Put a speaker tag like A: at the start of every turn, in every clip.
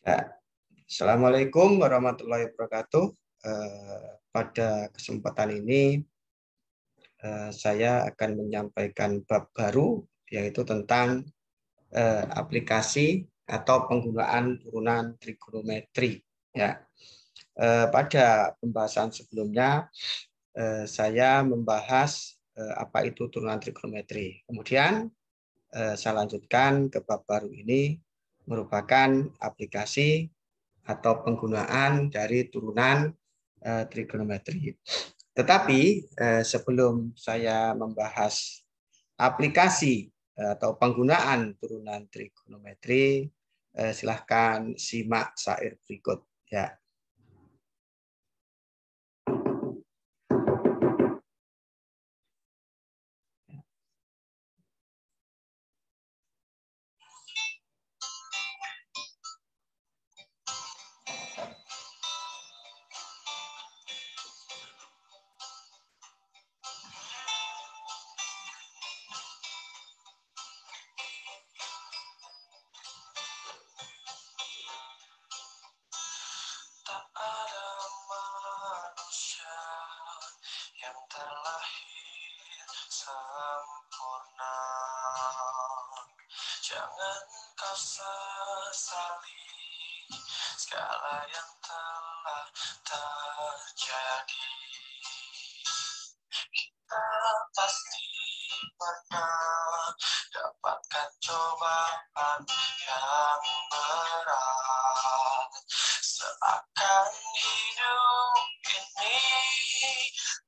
A: Ya. Assalamualaikum
B: warahmatullahi wabarakatuh. Eh, pada kesempatan ini eh, saya akan menyampaikan bab baru yaitu tentang eh, aplikasi atau penggunaan turunan trigonometri. Ya. Pada pembahasan sebelumnya saya membahas apa itu turunan trigonometri. Kemudian saya lanjutkan ke bab baru ini merupakan aplikasi atau penggunaan dari turunan eh, trigonometri. Tetapi eh, sebelum saya membahas aplikasi eh, atau penggunaan turunan trigonometri, eh, silahkan simak syair berikut ya.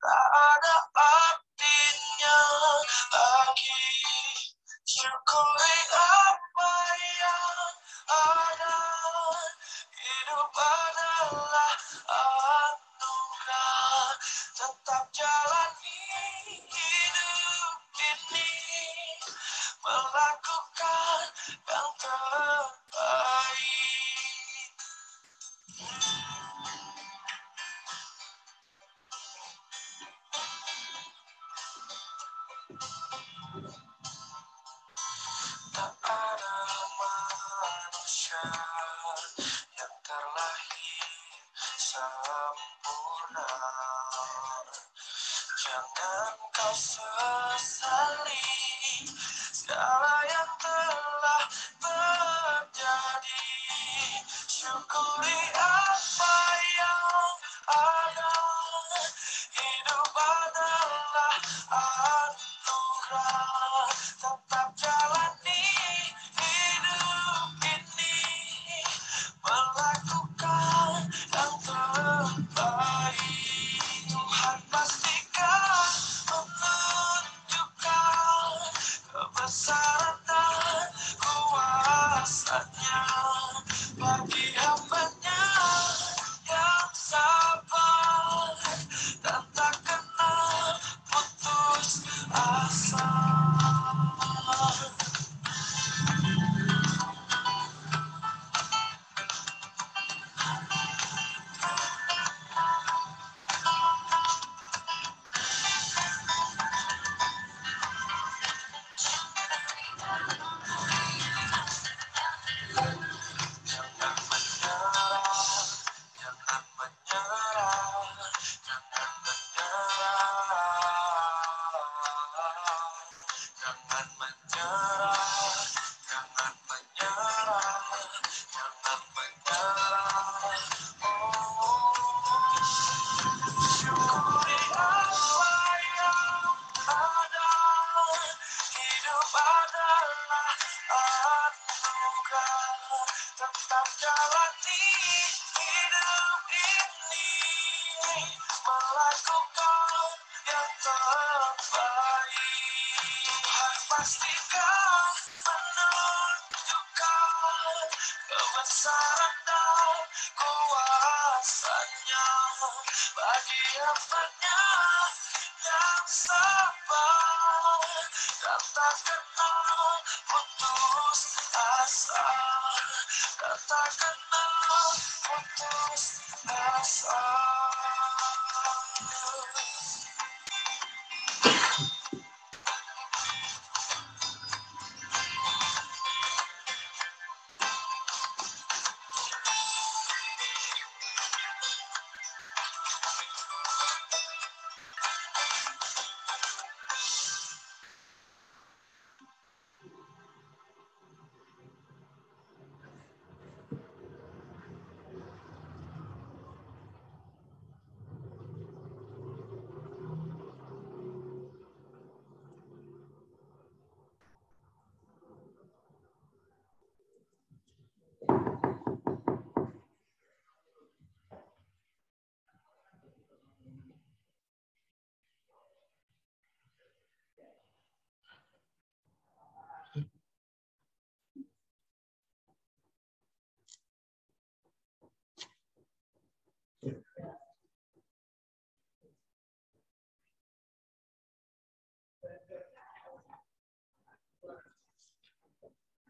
A: Father, Father.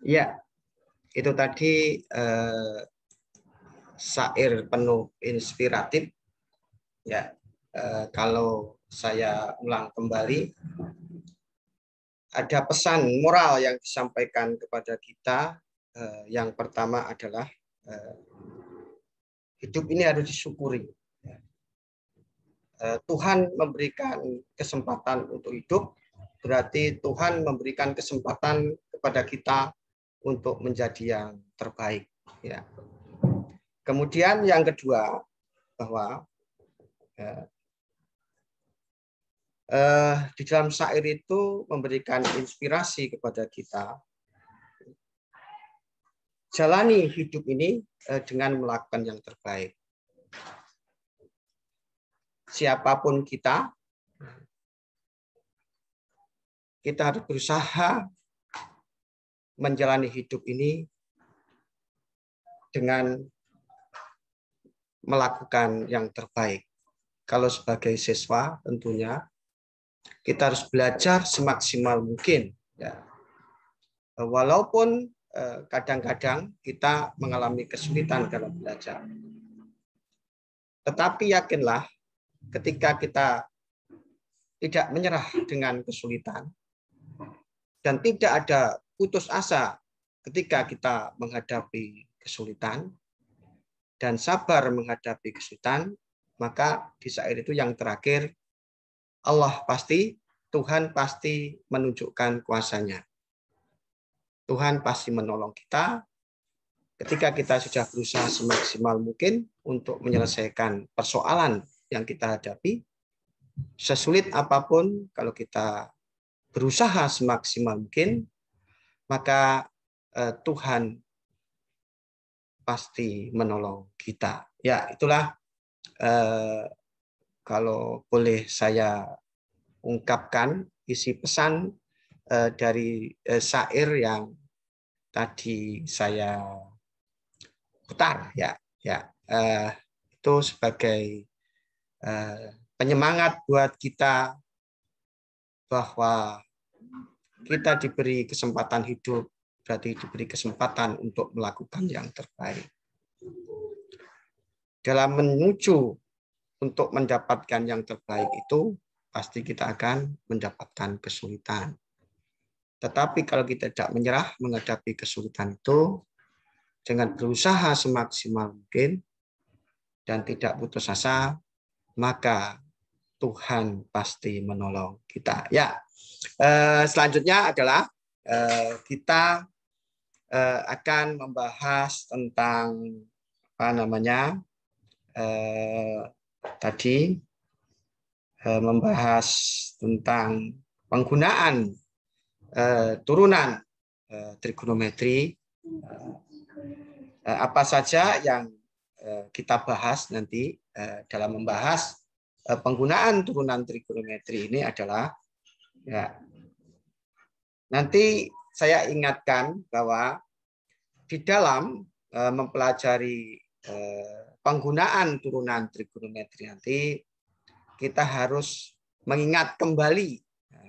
A: Ya,
B: itu tadi eh, syair penuh inspiratif. Ya, eh, kalau saya ulang kembali, ada pesan moral yang disampaikan kepada kita. Eh, yang pertama adalah eh, hidup ini harus disyukuri. Ya. Eh, Tuhan memberikan kesempatan untuk hidup, berarti Tuhan memberikan kesempatan kepada kita untuk menjadi yang terbaik. Ya. Kemudian yang kedua bahwa eh, eh, di dalam syair itu memberikan inspirasi kepada kita. Jalani hidup ini eh, dengan melakukan yang terbaik. Siapapun kita, kita harus berusaha menjalani hidup ini dengan melakukan yang terbaik. Kalau sebagai siswa tentunya kita harus belajar semaksimal mungkin. Ya. Walaupun eh, kadang-kadang kita mengalami kesulitan dalam belajar. Tetapi yakinlah ketika kita tidak menyerah dengan kesulitan dan tidak ada putus asa ketika kita menghadapi kesulitan dan sabar menghadapi kesulitan, maka di saat itu yang terakhir Allah pasti, Tuhan pasti menunjukkan kuasanya. Tuhan pasti menolong kita ketika kita sudah berusaha semaksimal mungkin untuk menyelesaikan persoalan yang kita hadapi. Sesulit apapun, kalau kita berusaha semaksimal mungkin, maka eh, Tuhan pasti menolong kita. Ya, itulah eh, kalau boleh saya ungkapkan isi pesan eh, dari eh, syair yang tadi saya putar ya ya eh, itu sebagai eh, penyemangat buat kita bahwa kita diberi kesempatan hidup, berarti diberi kesempatan untuk melakukan yang terbaik. Dalam menuju untuk mendapatkan yang terbaik itu, pasti kita akan mendapatkan kesulitan. Tetapi kalau kita tidak menyerah menghadapi kesulitan itu, dengan berusaha semaksimal mungkin, dan tidak putus asa, maka Tuhan pasti menolong kita. Ya, Eh, selanjutnya adalah uh, kita uh, akan membahas tentang apa namanya tadi membahas tentang penggunaan turunan trigonometri apa saja yang kita bahas nanti dalam membahas penggunaan turunan trigonometri ini adalah Ya. Nanti saya ingatkan bahwa di dalam e, mempelajari e, penggunaan turunan trigonometri nanti kita harus mengingat kembali e,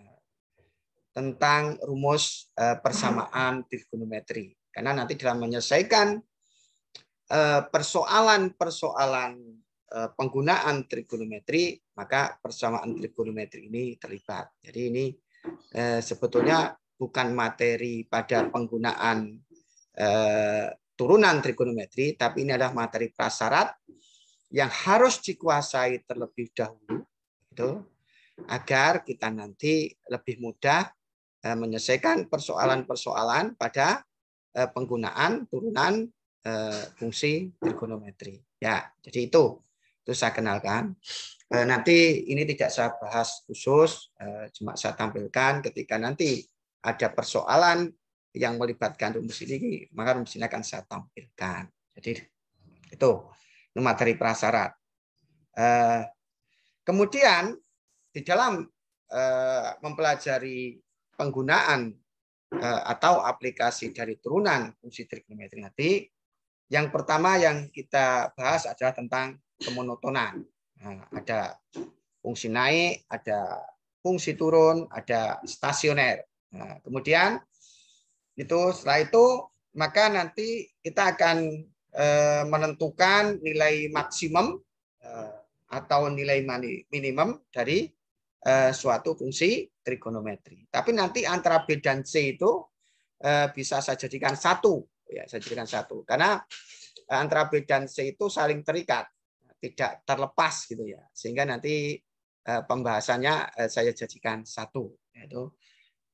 B: tentang rumus persamaan trigonometri karena nanti dalam menyelesaikan persoalan-persoalan Eh, penggunaan trigonometri, maka persamaan trigonometri ini terlibat. Jadi ini eh, sebetulnya bukan materi pada penggunaan eh, turunan trigonometri, tapi ini adalah materi prasyarat yang harus dikuasai terlebih dahulu, itu agar kita nanti lebih mudah menyelesaikan persoalan-persoalan pada penggunaan turunan fungsi trigonometri. Ya, jadi itu terus saya kenalkan. Eh, nanti ini tidak saya bahas khusus, eh, cuma saya tampilkan ketika nanti ada persoalan yang melibatkan rumus ini, maka rumus ini akan saya tampilkan. Jadi itu, itu materi prasyarat. Eh, kemudian di dalam mempelajari penggunaan atau aplikasi dari turunan fungsi trigonometri nanti, yang pertama yang kita bahas adalah tentang kemonotonan. Nah, ada fungsi naik, ada fungsi turun, ada stasioner. Nah, kemudian itu setelah itu maka nanti kita akan eh, menentukan nilai maksimum eh, atau nilai minimum dari eh, suatu fungsi trigonometri. Tapi nanti antara B dan C itu bisa saya jadikan satu, ya saya jadikan satu karena antara B dan C itu saling terikat tidak terlepas gitu ya sehingga nanti eh, pembahasannya eh, saya jadikan satu yaitu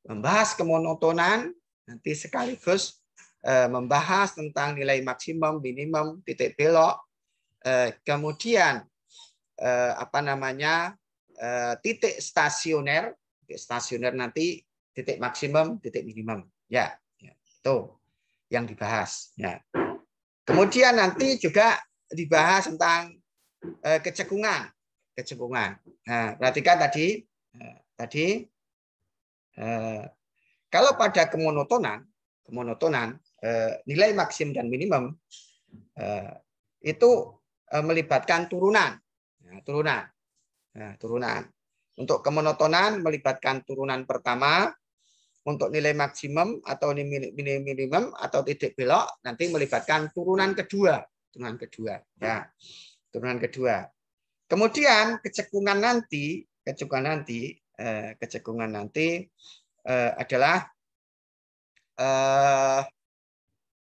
B: membahas kemonotonan nanti sekaligus eh, membahas tentang nilai maksimum minimum titik belok kemudian apa namanya titik stasioner titik stasioner nanti titik maksimum titik minimum ya, ya itu yang dibahas ya kemudian nanti juga dibahas tentang Eh, kecekungan, kecekungan. Nah, perhatikan tadi, eh, tadi eh, kalau pada kemonotonan, kemonotonan nilai maksimum dan minimum itu melibatkan turunan, nah, turunan, nah, turunan. Untuk kemonotonan melibatkan turunan pertama, untuk nilai maksimum atau nilai minimum atau titik belok nanti melibatkan turunan kedua, turunan kedua. Ya turunan kedua. Kemudian kecekungan nanti, kecekungan nanti, eh, kecekungan nanti eh, adalah eh,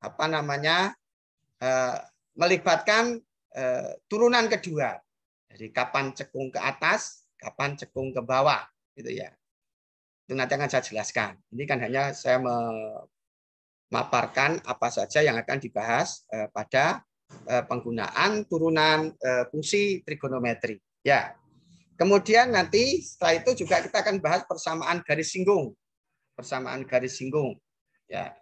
B: apa namanya melibatkan turunan kedua. Jadi kapan cekung ke atas, kapan cekung ke bawah, gitu ya. Itu nanti akan saya jelaskan. Ini kan hanya saya memaparkan apa saja yang akan dibahas pada Eh, penggunaan turunan eh, fungsi trigonometri. Ya. Kemudian nanti setelah itu juga kita akan bahas persamaan garis singgung. Persamaan garis singgung. Ya.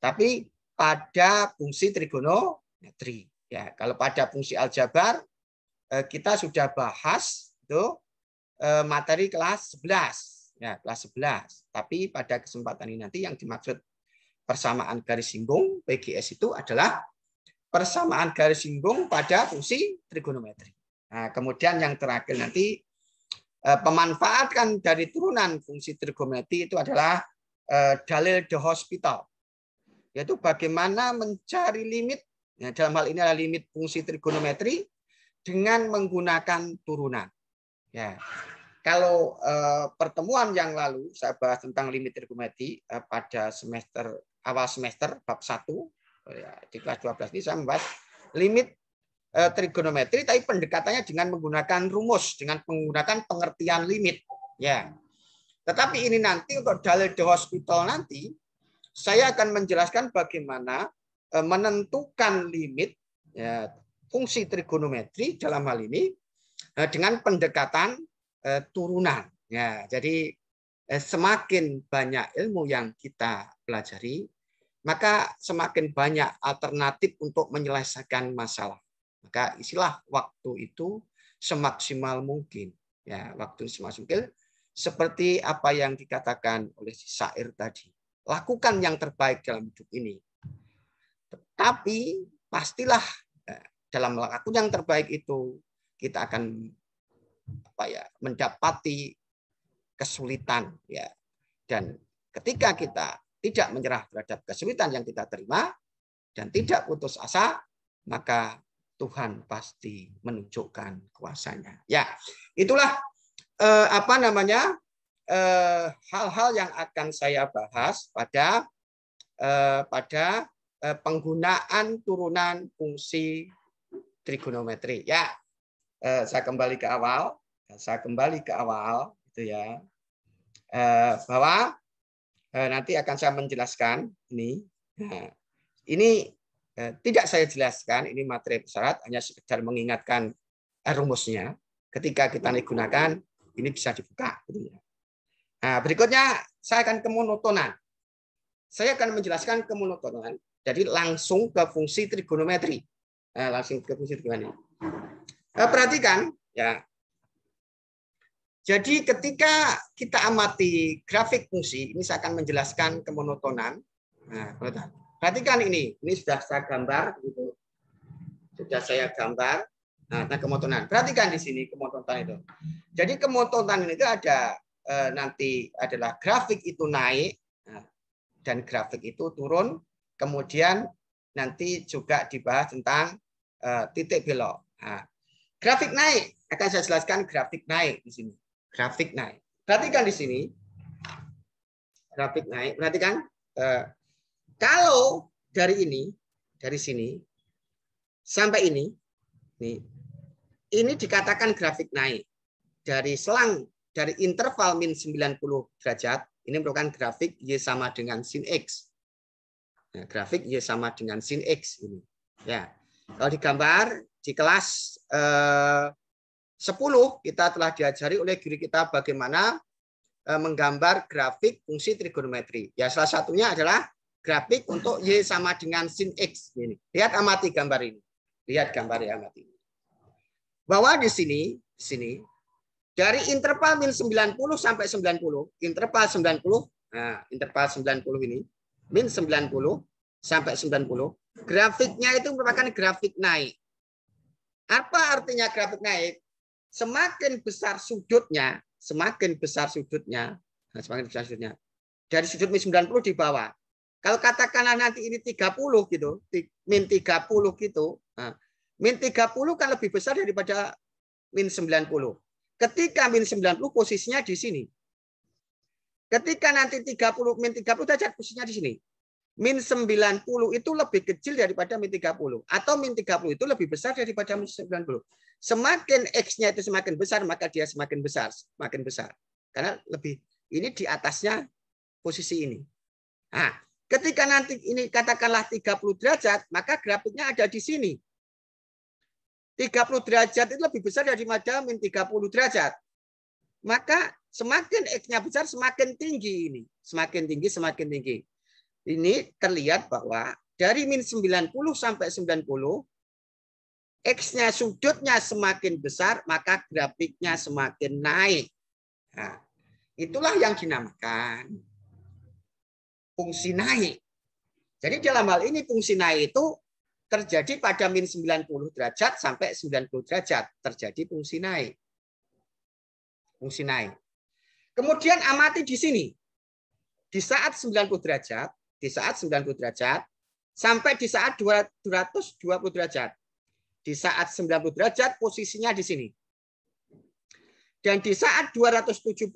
B: Tapi pada fungsi trigonometri. Ya, kalau pada fungsi aljabar eh, kita sudah bahas itu materi kelas 11. Ya, kelas 11. Tapi pada kesempatan ini nanti yang dimaksud persamaan garis singgung PGS itu adalah persamaan garis singgung pada fungsi trigonometri. Nah, kemudian yang terakhir nanti eh, pemanfaatkan dari turunan fungsi trigonometri itu adalah eh, dalil de hospital. Yaitu bagaimana mencari limit, ya dalam hal ini adalah limit fungsi trigonometri dengan menggunakan turunan. Ya. Kalau eh, pertemuan yang lalu saya bahas tentang limit trigonometri pada semester awal semester bab 1 Oh ya, di kelas 12 ini saya membahas limit eh, trigonometri tapi pendekatannya dengan menggunakan rumus dengan menggunakan pengertian limit ya tetapi ini nanti untuk dalil the hospital nanti saya akan menjelaskan bagaimana eh, menentukan limit ya, fungsi trigonometri dalam hal ini eh, dengan pendekatan eh, turunan ya jadi e, semakin banyak ilmu yang kita pelajari maka semakin banyak alternatif untuk menyelesaikan masalah. Maka isilah waktu itu semaksimal mungkin. Ya, waktu semaksimal mungkin seperti apa yang dikatakan oleh si syair tadi. Lakukan yang terbaik dalam hidup ini. Tetapi pastilah ya, dalam melakukan yang terbaik itu kita akan apa ya mendapati kesulitan ya dan ketika kita tidak menyerah terhadap kesulitan yang kita terima, dan hmm. tidak putus asa, maka Tuhan pasti menunjukkan kuasanya. Ya, itulah eh, apa namanya eh, hal-hal eh, yang akan saya bahas pada eh, pada eh, penggunaan turunan fungsi trigonometri. Ya, eh, saya kembali ke awal, saya kembali ke awal, itu ya, eh, bahwa Eh, nanti akan saya menjelaskan ini. Nah, ini eh, tidak saya jelaskan, ini materi syarat hanya sekedar mengingatkan eh, rumusnya. Ketika kita digunakan, ini bisa dibuka. Gitu ya. Nah, berikutnya saya akan ke monotonan. Saya akan menjelaskan ke monotonan. Jadi langsung ke fungsi trigonometri. langsung ke fungsi trigonometri. perhatikan ya jadi ketika kita amati grafik fungsi, ini saya akan menjelaskan kemonotonan. Nah, perhatikan ini, ini sudah saya gambar, gitu. sudah saya gambar. Nah, nah kemonotonan. Perhatikan di sini kemonotonan itu. Jadi kemonotonan itu ada eh, nanti adalah grafik itu naik nah, dan grafik itu turun. Kemudian nanti juga dibahas tentang eh, titik belok. Nah, grafik naik akan saya jelaskan grafik naik di sini grafik naik. Perhatikan di sini. Grafik naik. Perhatikan. Eh, kalau dari ini, dari sini, sampai ini, nih, ini dikatakan grafik naik. Dari selang, dari interval min 90 derajat, ini merupakan grafik Y sama dengan sin X. Nah, grafik Y sama dengan sin X ini. Ya, Kalau digambar di kelas eh, 10 kita telah diajari oleh guru kita bagaimana e, menggambar grafik fungsi trigonometri. Ya salah satunya adalah grafik untuk y sama dengan sin x ini. Lihat amati gambar ini. Lihat gambar ya amati. Bahwa di sini di sini dari interval min 90 sampai 90, interval 90, nah interval 90 ini min 90 sampai 90, grafiknya itu merupakan grafik naik. Apa artinya grafik naik? semakin besar sudutnya, semakin besar sudutnya, nah, semakin besar sudutnya. Dari sudut min 90 di bawah. Kalau katakanlah nanti ini 30 gitu, min 30 gitu, nah, min 30 kan lebih besar daripada min 90. Ketika min 90 posisinya di sini. Ketika nanti 30 min 30 derajat posisinya di sini. Min 90 itu lebih kecil daripada min 30 atau min 30 itu lebih besar daripada min 90. Semakin X-nya itu semakin besar, maka dia semakin besar, semakin besar. Karena lebih ini di atasnya posisi ini. Nah, ketika nanti ini katakanlah 30 derajat, maka grafiknya ada di sini. 30 derajat itu lebih besar dari min 30 derajat. Maka semakin X-nya besar, semakin tinggi ini. Semakin tinggi, semakin tinggi. Ini terlihat bahwa dari min 90 sampai 90, X-nya sudutnya semakin besar, maka grafiknya semakin naik. Nah, itulah yang dinamakan fungsi naik. Jadi dalam hal ini fungsi naik itu terjadi pada min 90 derajat sampai 90 derajat. Terjadi fungsi naik. Fungsi naik. Kemudian amati di sini. Di saat 90 derajat, di saat 90 derajat, sampai di saat 220 derajat di saat 90 derajat posisinya di sini. Dan di saat 270,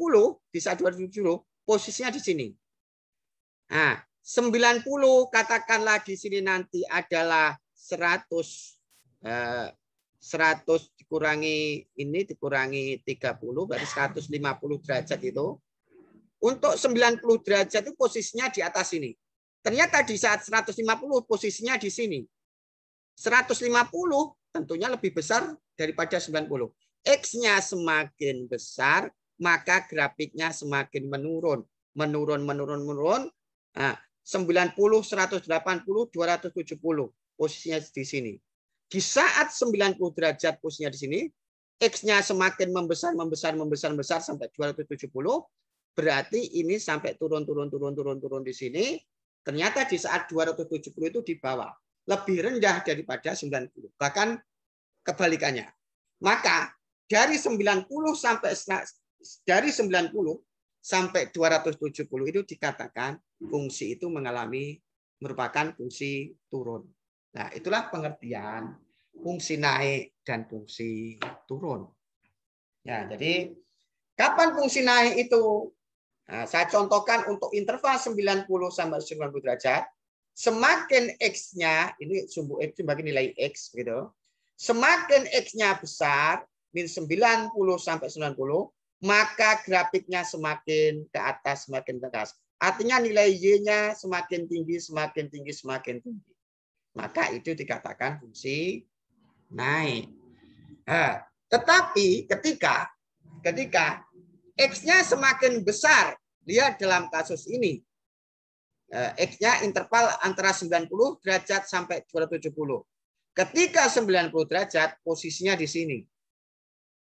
B: di saat 270 posisinya di sini. Nah, 90 katakanlah di sini nanti adalah 100 100 eh, dikurangi ini dikurangi 30 berarti 150 derajat itu. Untuk 90 derajat itu posisinya di atas ini. Ternyata di saat 150 posisinya di sini. 150 tentunya lebih besar daripada 90. X-nya semakin besar, maka grafiknya semakin menurun. Menurun, menurun, menurun. Nah, 90, 180, 270 posisinya di sini. Di saat 90 derajat posisinya di sini, X-nya semakin membesar, membesar, membesar, membesar sampai 270. Berarti ini sampai turun, turun, turun, turun, turun di sini. Ternyata di saat 270 itu di bawah lebih rendah daripada 90. Bahkan kebalikannya. Maka dari 90 sampai dari 90 sampai 270 itu dikatakan fungsi itu mengalami merupakan fungsi turun. Nah, itulah pengertian fungsi naik dan fungsi turun. Ya, jadi kapan fungsi naik itu? Nah, saya contohkan untuk interval 90 sampai 90 derajat semakin X-nya, ini sumbu X bagi nilai X gitu, semakin X-nya besar, min 90 sampai 90, maka grafiknya semakin ke atas, semakin ke Artinya nilai Y-nya semakin tinggi, semakin tinggi, semakin tinggi. Maka itu dikatakan fungsi naik. Nah, tetapi ketika ketika X-nya semakin besar, lihat dalam kasus ini, Eh, X-nya interval antara 90 derajat sampai 270. Ketika 90 derajat, posisinya di sini.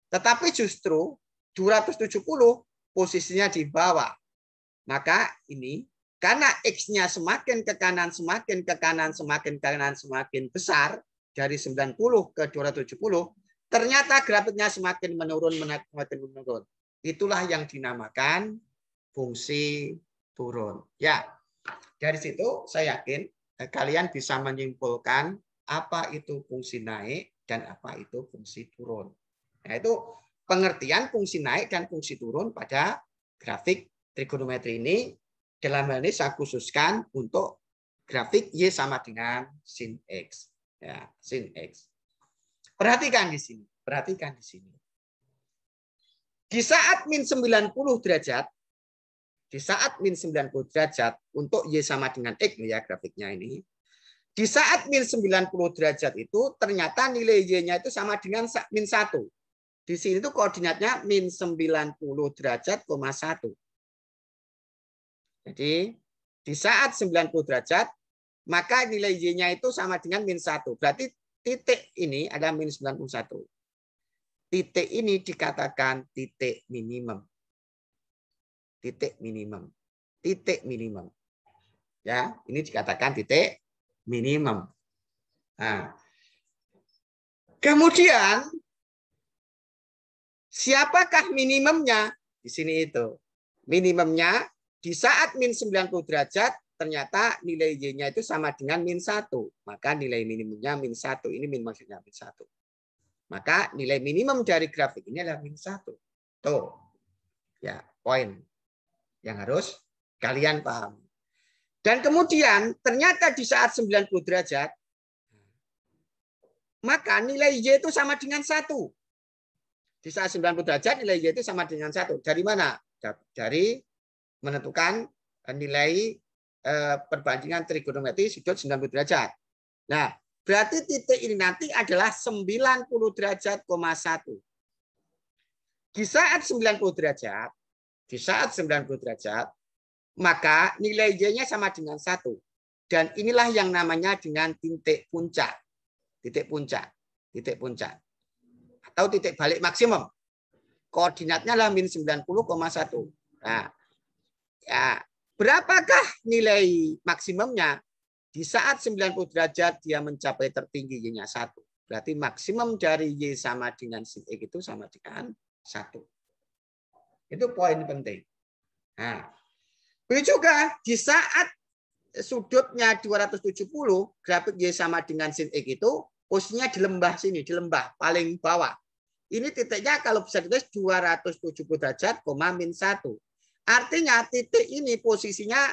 B: Tetapi justru 270 posisinya di bawah. Maka ini, karena X-nya semakin ke kanan, semakin ke kanan, semakin ke kanan, semakin besar, dari 90 ke 270, ternyata grafiknya semakin menurun, semakin menurun. Itulah yang dinamakan fungsi turun. Ya, dari situ saya yakin eh, kalian bisa menyimpulkan apa itu fungsi naik dan apa itu fungsi turun. Nah, itu pengertian fungsi naik dan fungsi turun pada grafik trigonometri ini. Dalam hal ini saya khususkan untuk grafik Y sama dengan sin X. Ya, sin X. Perhatikan di sini. Perhatikan di sini. Di saat min 90 derajat, di saat min 90 derajat, untuk Y sama dengan X ya grafiknya ini. Di saat min 90 derajat itu, ternyata nilai Y-nya itu sama dengan min 1. Di sini tuh koordinatnya min 90 derajat, koma 1. Jadi di saat 90 derajat, maka nilai Y-nya itu sama dengan min 1. Berarti titik ini ada min 91. Titik ini dikatakan titik minimum titik minimum. Titik minimum. Ya, ini dikatakan titik minimum. Nah, kemudian siapakah minimumnya? Di sini itu. Minimumnya di saat min 90 derajat ternyata nilai Y-nya itu sama dengan min satu, Maka nilai minimumnya min satu Ini min maksudnya min satu. Maka nilai minimum dari grafik ini adalah min satu, Tuh. Ya, poin yang harus kalian paham. Dan kemudian ternyata di saat 90 derajat, maka nilai Y itu sama dengan satu. Di saat 90 derajat nilai Y itu sama dengan satu. Dari mana? Dari menentukan eh, nilai eh, perbandingan trigonometri sudut 90 derajat. Nah, berarti titik ini nanti adalah 90 derajat, 1. Di saat 90 derajat, di saat 90 derajat, maka nilai Y-nya sama dengan satu. Dan inilah yang namanya dengan titik puncak. Titik puncak. Titik puncak. Atau titik balik maksimum. Koordinatnya lah min 90,1. Nah, ya, berapakah nilai maksimumnya? Di saat 90 derajat dia mencapai tertinggi Y-nya satu. Berarti maksimum dari Y sama dengan sin X itu sama dengan satu. Itu poin penting. Nah, begitu juga di saat sudutnya 270, grafik Y sama dengan sin X itu, posisinya di lembah sini, di lembah paling bawah. Ini titiknya kalau bisa ditulis 270 derajat, koma min 1. Artinya titik ini posisinya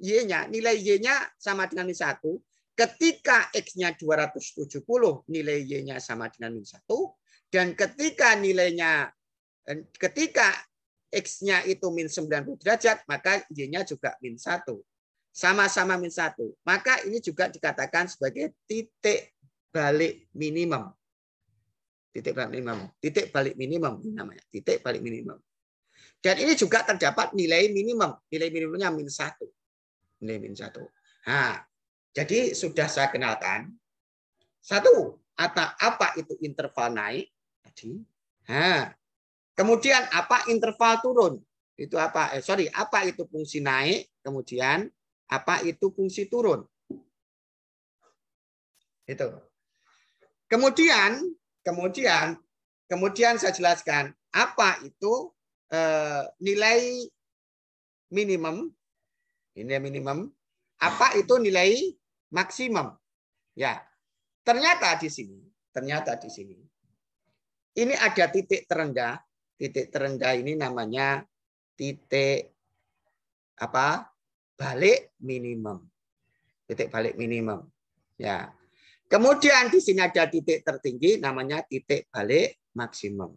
B: Y-nya, nilai Y-nya sama dengan min 1. Ketika X-nya 270, nilai Y-nya sama dengan min 1. Dan ketika nilainya, ketika X-nya itu min 90 derajat, maka Y-nya juga min 1. Sama-sama min 1. Maka ini juga dikatakan sebagai titik balik minimum. Titik balik minimum. Titik balik minimum namanya. Titik balik minimum. Dan ini juga terdapat nilai minimum. Nilai minimumnya min 1. Nilai min 1. Nah, jadi sudah saya kenalkan. Satu, atau apa itu interval naik? Tadi. Nah, Kemudian apa interval turun? Itu apa? Eh, sorry, apa itu fungsi naik? Kemudian apa itu fungsi turun? Itu. Kemudian, kemudian, kemudian saya jelaskan apa itu eh, nilai minimum, ini minimum, apa itu nilai maksimum. Ya, ternyata di sini, ternyata di sini, ini ada titik terendah titik terendah ini namanya titik apa? balik minimum. Titik balik minimum. Ya. Kemudian di sini ada titik tertinggi namanya titik balik maksimum.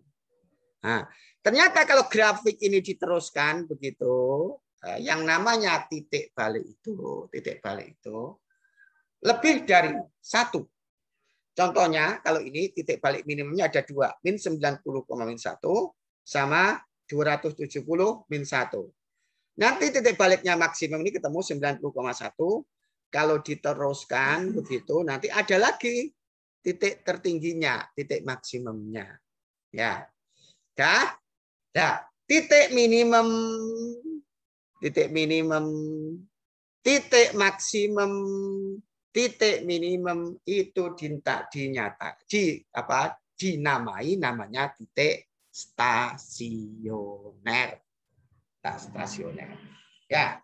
B: Nah, ternyata kalau grafik ini diteruskan begitu, eh, yang namanya titik balik itu, titik balik itu lebih dari satu. Contohnya kalau ini titik balik minimumnya ada dua, min puluh min satu sama 270 min 1. Nanti titik baliknya maksimum ini ketemu 90,1. Kalau diteruskan begitu, nanti ada lagi titik tertingginya, titik maksimumnya. Ya. Dah. Dah. Titik minimum titik minimum titik maksimum titik minimum itu dinta dinyata di apa dinamai namanya titik stasioner. Nah, stasioner. Ya,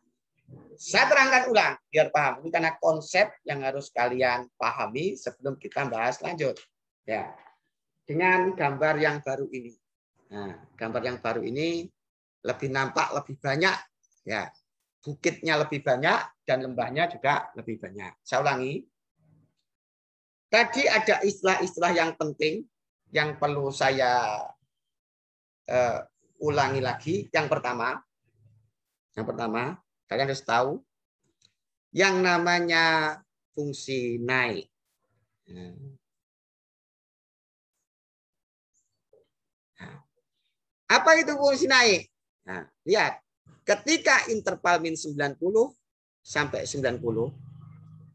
B: saya terangkan ulang biar paham. Ini karena konsep yang harus kalian pahami sebelum kita bahas lanjut. Ya, dengan gambar yang baru ini. Nah, gambar yang baru ini lebih nampak lebih banyak. Ya, bukitnya lebih banyak dan lembahnya juga lebih banyak. Saya ulangi. Tadi ada istilah-istilah yang penting yang perlu saya uh, ulangi lagi. Yang pertama, yang pertama kalian harus tahu yang namanya fungsi naik. Nah, apa itu fungsi naik? Nah, lihat, ketika interval min 90 sampai 90,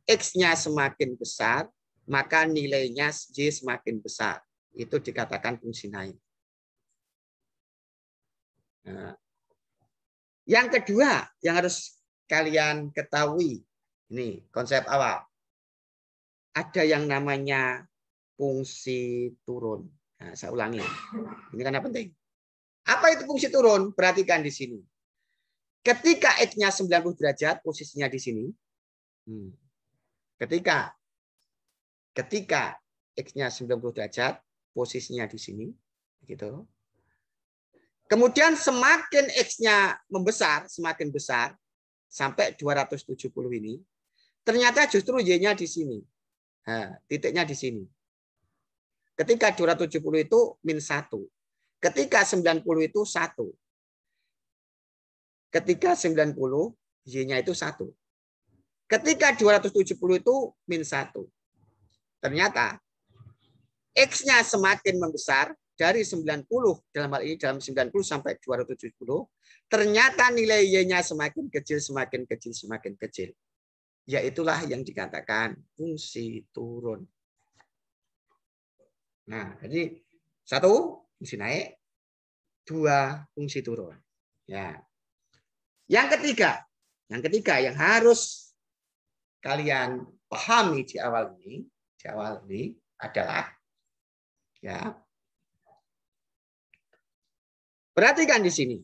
B: X-nya semakin besar, maka nilainya J semakin besar. Itu dikatakan fungsi naik. Nah. yang kedua yang harus kalian ketahui, ini konsep awal. Ada yang namanya fungsi turun. Nah, saya ulangi. Ini karena penting. Apa itu fungsi turun? Perhatikan di sini. Ketika X-nya 90 derajat, posisinya di sini. Hmm. Ketika ketika X-nya 90 derajat, posisinya di sini. gitu. Kemudian semakin X-nya membesar, semakin besar, sampai 270 ini, ternyata justru Y-nya di sini. Nah, titiknya di sini. Ketika 270 itu min 1. Ketika 90 itu 1. Ketika 90, Y-nya itu 1. Ketika 270 itu min 1. Ternyata X-nya semakin membesar, dari 90 dalam hal ini dalam 90 sampai 270 ternyata nilai y-nya semakin kecil semakin kecil semakin kecil yaitulah yang dikatakan fungsi turun nah jadi satu fungsi naik dua fungsi turun ya yang ketiga yang ketiga yang harus kalian pahami di awal ini di awal ini adalah ya Perhatikan di sini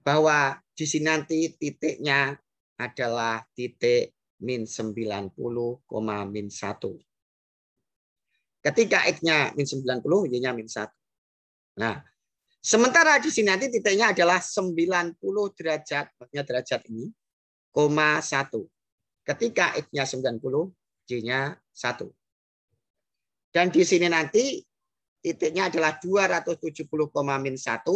B: bahwa di sini nanti titiknya adalah titik min 90, min 1. Ketika X-nya min 90, Y-nya min 1. Nah, sementara di sini nanti titiknya adalah 90 derajat, maksudnya derajat ini, koma 1. Ketika X-nya 90, Y-nya 1. Dan di sini nanti titiknya adalah 270, min 1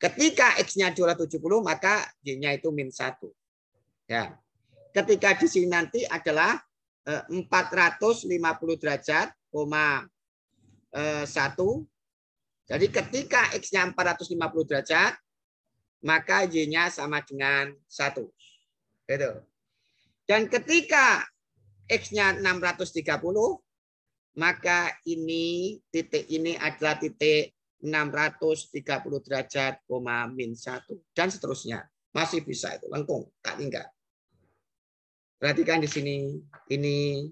B: Ketika X-nya 270, maka Y-nya itu min 1. Ya. Ketika di sini nanti adalah 450 eh, derajat, koma 1. Eh, Jadi ketika X-nya 450 derajat, maka Y-nya sama dengan 1. Gitu. Dan ketika X-nya 630, maka ini titik ini adalah titik 630 derajat, koma min 1, dan seterusnya. Masih bisa itu, lengkung, tak tinggal. Perhatikan di sini, ini.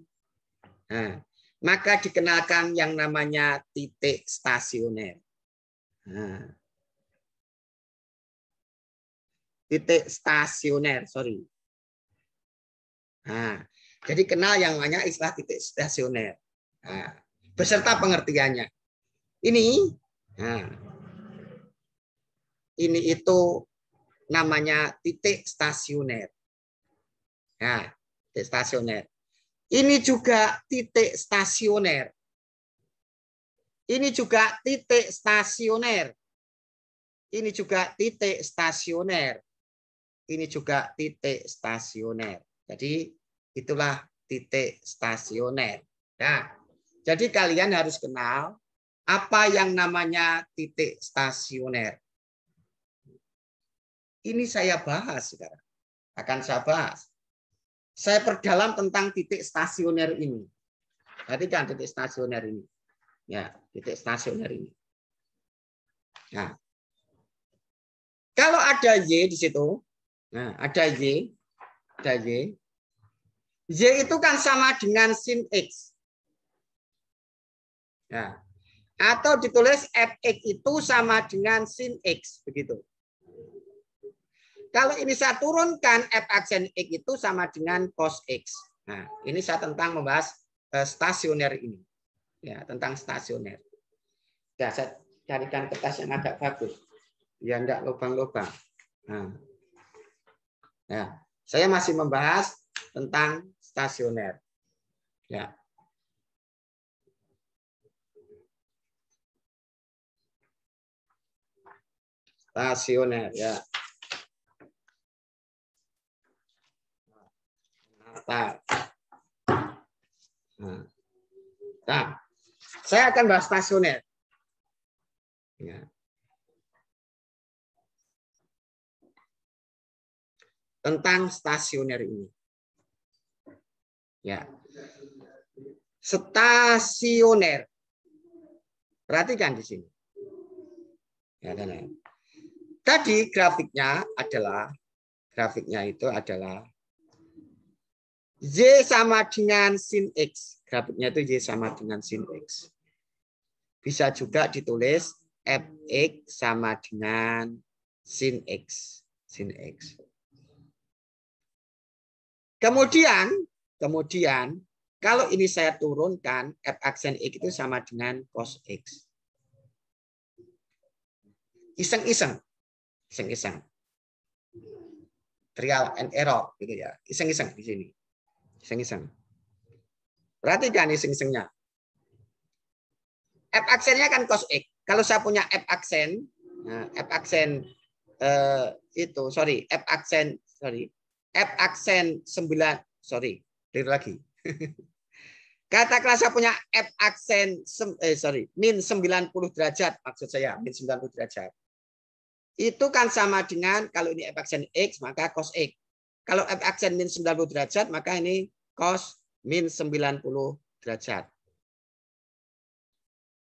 B: Nah, maka dikenalkan yang namanya titik stasioner. Nah, titik stasioner, sorry. Nah, jadi kenal yang namanya istilah titik stasioner. Nah, beserta pengertiannya. Ini Nah, ini itu namanya titik stasioner. Nah, titik stasioner. Ini juga titik stasioner. Ini juga titik stasioner. Ini juga titik stasioner. Ini juga titik stasioner. Jadi itulah titik stasioner. Nah, jadi kalian harus kenal apa yang namanya titik stasioner. Ini saya bahas sekarang. Akan saya bahas. Saya perdalam tentang titik stasioner ini. kan titik stasioner ini. Ya, titik stasioner ini. Nah, kalau ada Y di situ, nah, ada Y, ada Y. Y itu kan sama dengan sin X. Nah, atau ditulis fx itu sama dengan sin x. Begitu. Kalau ini saya turunkan f aksen x itu sama dengan cos x. Nah, ini saya tentang membahas eh, stasioner ini. Ya, tentang stasioner. Ya, saya carikan kertas yang agak bagus. Ya, enggak lubang-lubang. Nah. Ya, saya masih membahas tentang stasioner.
A: Ya. Ah, stasioner, ya. Nah, saya akan bahas stasioner. Ya.
B: Tentang stasioner ini. Ya. Stasioner. Perhatikan di sini. Ya, dan lain tadi grafiknya adalah grafiknya itu adalah Y sama dengan sin X. Grafiknya itu Y sama dengan sin X. Bisa juga ditulis Fx sama dengan sin X. Sin X. Kemudian, kemudian kalau ini saya turunkan, F aksen X itu sama dengan cos X. Iseng-iseng iseng-iseng. Trial and error gitu ya. Iseng-iseng di sini. Iseng-iseng. kan iseng-isengnya. F aksennya kan cos X. Kalau saya punya F aksen, F nah, aksen eh, itu, sorry, F aksen, sorry, F aksen 9, sorry, clear lagi. kelas saya punya F aksen, eh, sorry, min 90 derajat maksud saya, min 90 derajat itu kan sama dengan kalau ini f aksen x maka cos x. Kalau f aksen min 90 derajat maka ini cos min 90 derajat.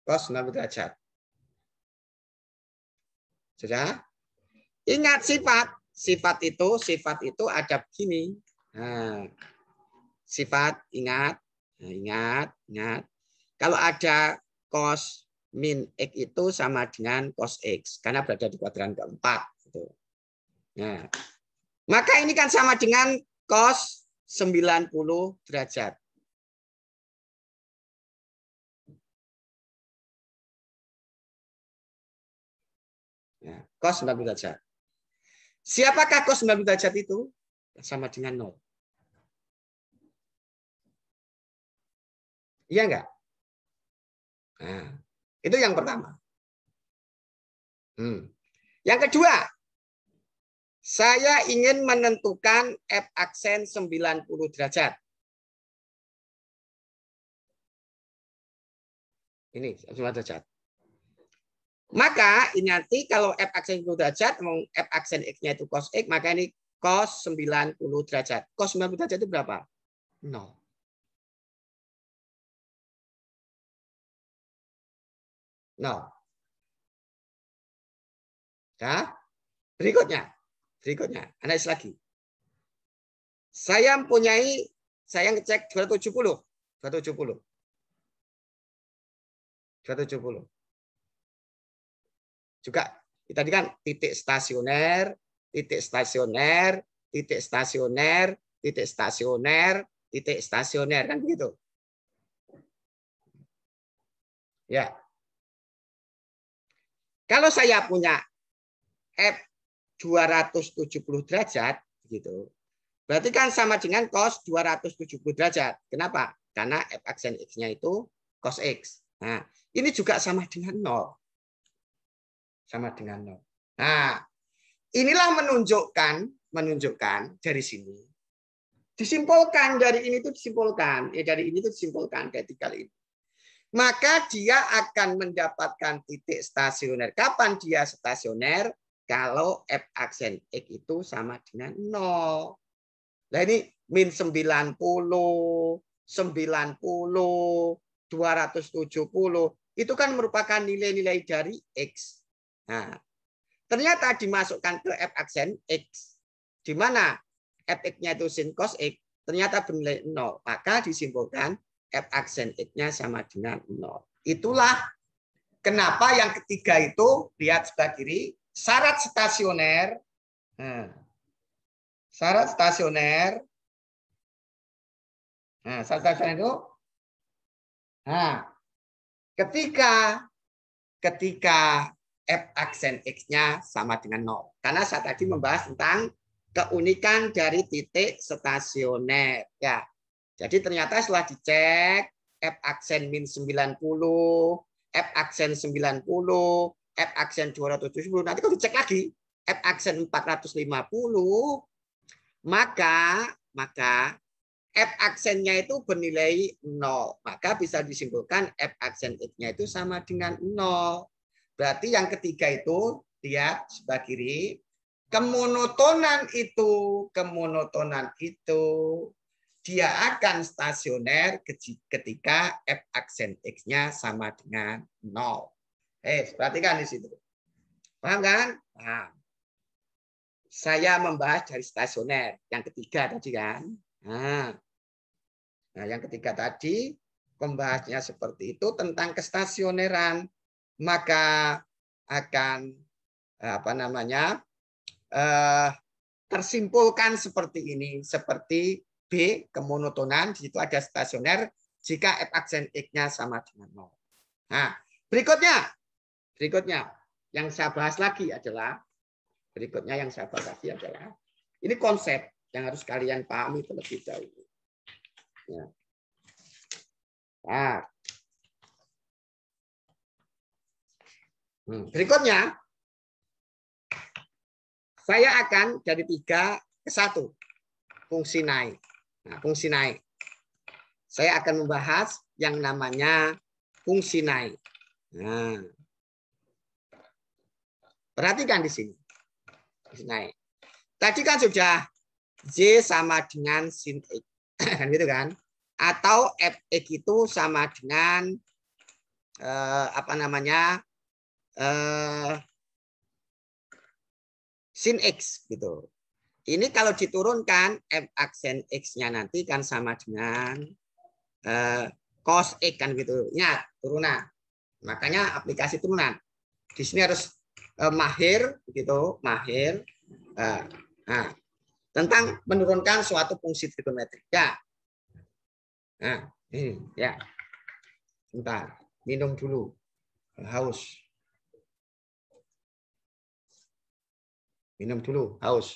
B: Cos 90 derajat. Sudah? Ingat sifat. Sifat itu, sifat itu ada begini. Nah, sifat, ingat, nah, ingat, ingat. Kalau ada cos min X itu sama dengan cos X. Karena berada di kuadran keempat. Gitu. Nah, maka ini kan sama dengan cos 90 derajat.
A: Kos nah, cos 90 derajat. Siapakah cos 90 derajat itu? Sama dengan 0. Iya enggak? Nah, itu yang pertama. Hmm. Yang kedua, saya ingin menentukan F aksen 90 derajat. Ini 90 derajat.
B: Maka ini nanti kalau F aksen 90 derajat, F aksen X-nya itu cos X, maka ini cos 90 derajat. Cos 90 derajat itu berapa? 0.
A: nol. Ya. Berikutnya, berikutnya, analis lagi. Saya mempunyai, saya ngecek 270, 270. 270.
B: Juga tadi kan titik stasioner, titik stasioner, titik stasioner, titik stasioner, titik stasioner kan begitu. Ya. Kalau saya punya F 270 derajat, gitu, berarti kan sama dengan cos 270 derajat. Kenapa? Karena F aksen X-nya itu cos X. Nah, ini juga sama dengan nol. Sama dengan nol. Nah, inilah menunjukkan menunjukkan dari sini disimpulkan dari ini itu disimpulkan ya dari ini itu disimpulkan kayak tiga ini maka dia akan mendapatkan titik stasioner. Kapan dia stasioner? Kalau F aksen X itu sama dengan 0. Nah ini min 90, 90, 270. Itu kan merupakan nilai-nilai dari X. Nah, ternyata dimasukkan ke F aksen X. Di mana Fx-nya itu sin cos X ternyata bernilai 0. Maka disimpulkan at aksen x-nya sama dengan 0. Itulah kenapa yang ketiga itu, lihat sebelah kiri, syarat stasioner, nah,
A: syarat stasioner, nah, syarat stasioner itu,
B: nah, ketika ketika f aksen x-nya sama dengan 0. Karena saya tadi membahas tentang keunikan dari titik stasioner. Ya, jadi ternyata setelah dicek, F aksen min 90, F aksen 90, F aksen 270, nanti kalau dicek lagi, F aksen 450, maka maka F aksennya itu bernilai 0. Maka bisa disimpulkan F aksen X-nya itu sama dengan 0. Berarti yang ketiga itu, dia sebelah kiri, kemonotonan itu, kemonotonan itu dia akan stasioner ketika f aksen x-nya sama dengan 0. Eh, perhatikan di situ. Paham kan? Paham. Saya membahas dari stasioner yang ketiga tadi kan. Nah, nah yang ketiga tadi pembahasnya seperti itu tentang kestasioneran. Maka akan eh, apa namanya eh, tersimpulkan seperti ini, seperti B kemonotonan, di situ ada stasioner jika F aksen X-nya sama dengan 0. Nah, berikutnya, berikutnya yang saya bahas lagi adalah berikutnya yang saya bahas lagi adalah ini konsep yang harus kalian pahami terlebih dahulu. Ya. Nah. Hmm. Berikutnya, saya akan dari tiga ke satu fungsi naik. Nah, fungsi naik. Saya akan membahas yang namanya fungsi naik. Nah, perhatikan di sini. Fungsi naik. Tadi kan sudah J sama dengan sin X. kan gitu kan? Atau Fx itu sama dengan eh, apa namanya? eh, sin X gitu. Ini kalau diturunkan f aksen x-nya nanti kan sama dengan uh, cos x kan gitu. Ya, turunan. Makanya aplikasi turunan. Di sini harus uh, mahir gitu, mahir. Uh, nah, tentang menurunkan suatu fungsi trigonometri. Ya. Nah, ini ya. Bentar, minum dulu. Haus. Minum dulu, haus.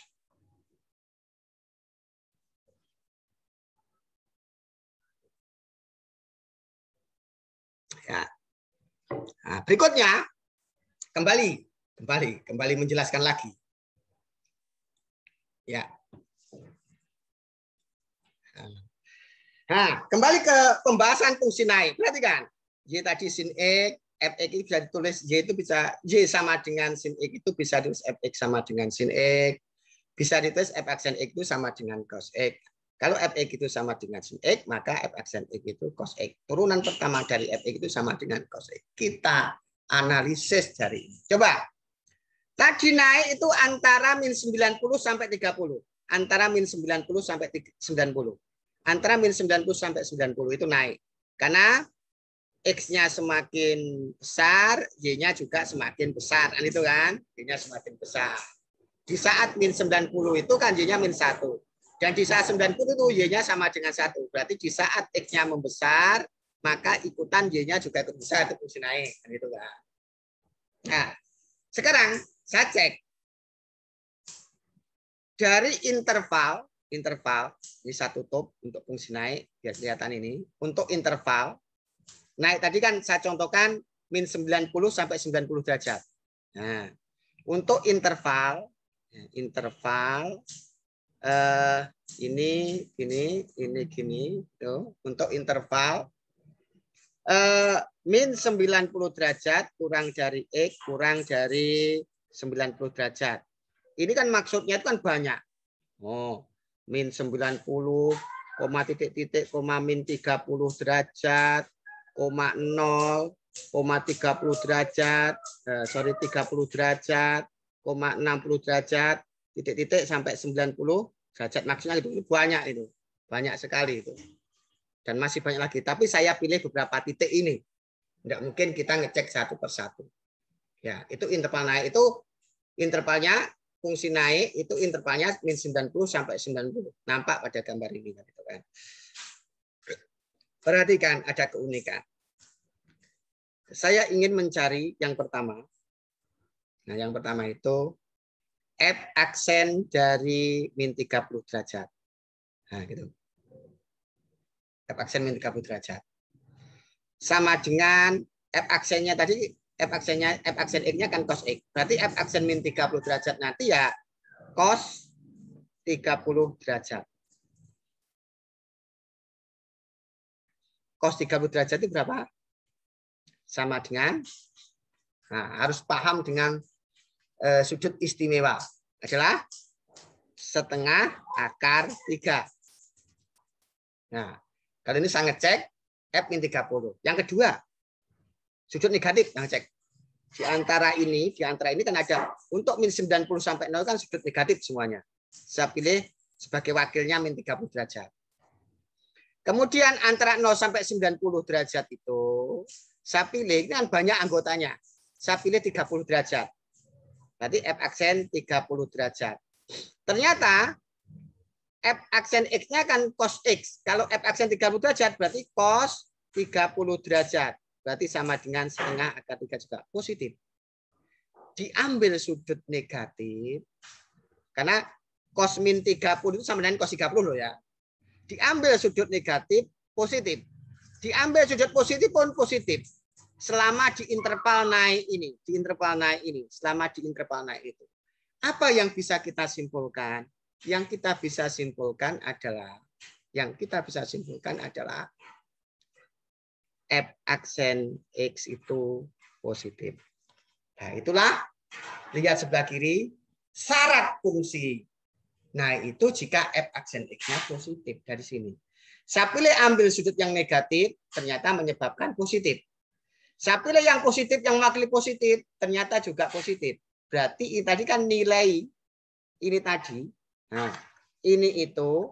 A: Ya. Nah, berikutnya
B: kembali kembali kembali menjelaskan lagi. Ya. Nah, nah kembali ke pembahasan fungsi naik. Perhatikan, Y tadi sin E, fx itu bisa ditulis y itu bisa y sama dengan sin x itu bisa ditulis x sama dengan sin x bisa ditulis f sin x itu sama dengan cos x kalau fx itu sama dengan sin x, maka f sin x itu cos x. Turunan pertama dari fx itu sama dengan cos x. Kita analisis dari ini. Coba. Tadi naik itu antara min 90 sampai 30. Antara min 90 sampai 90. Antara min 90 sampai 90 itu naik. Karena X-nya semakin besar, Y-nya juga semakin besar. Kan itu kan? Y-nya semakin besar. Di saat min 90 itu kan Y-nya min 1 dan di saat 90 itu Y-nya sama dengan satu. Berarti di saat X-nya membesar, maka ikutan Y-nya juga terbesar terus naik. Kan gitu kan. Nah, sekarang saya cek. Dari interval, interval, ini satu top untuk fungsi naik, biar kelihatan ini. Untuk interval, naik tadi kan saya contohkan min 90 sampai 90 derajat. Nah, untuk interval, interval uh, ini gini, ini gini, tuh, untuk interval uh, min 90 derajat kurang dari x kurang dari 90 derajat. Ini kan maksudnya itu kan banyak. Oh, min 90 koma titik titik koma min 30 derajat koma 0 koma 30 derajat uh, sorry 30 derajat koma 60 derajat titik-titik sampai 90 derajat maksudnya itu banyak itu banyak sekali itu dan masih banyak lagi tapi saya pilih beberapa titik ini tidak mungkin kita ngecek satu persatu ya itu interval naik itu intervalnya fungsi naik itu intervalnya min 90 sampai 90 nampak pada gambar ini gitu kan perhatikan ada keunikan saya ingin mencari yang pertama nah yang pertama itu F aksen dari min 30 derajat. Nah, gitu. F aksen min 30 derajat. Sama dengan F aksennya tadi, F aksennya F aksen X-nya kan cos X. Berarti F aksen min 30 derajat nanti ya cos
A: 30 derajat.
B: Cos 30 derajat itu berapa? Sama dengan Nah, harus paham dengan eh, sudut istimewa adalah setengah akar tiga. Nah, kalau ini saya ngecek F min 30. Yang kedua, sujud negatif yang cek. Di antara ini, di antara ini kan ada untuk min 90 sampai 0 kan sudut negatif semuanya. Saya pilih sebagai wakilnya min 30 derajat. Kemudian antara 0 sampai 90 derajat itu saya pilih ini kan banyak anggotanya. Saya pilih 30 derajat. Berarti F aksen 30 derajat. Ternyata F aksen X-nya kan cos X. Kalau F aksen 30 derajat berarti cos 30 derajat. Berarti sama dengan setengah akar 3 juga positif. Diambil sudut negatif. Karena cos min 30 itu sama dengan cos 30 loh ya. Diambil sudut negatif positif. Diambil sudut positif pun positif selama di interval naik ini, di interval naik ini, selama di interval naik itu. Apa yang bisa kita simpulkan? Yang kita bisa simpulkan adalah yang kita bisa simpulkan adalah F aksen X itu positif. Nah, itulah lihat sebelah kiri syarat fungsi Nah, itu jika F aksen X-nya positif dari sini. Saya pilih ambil sudut yang negatif, ternyata menyebabkan positif. Saya pilih yang positif, yang mewakili positif, ternyata juga positif. Berarti ini tadi kan nilai ini tadi. Nah, ini itu,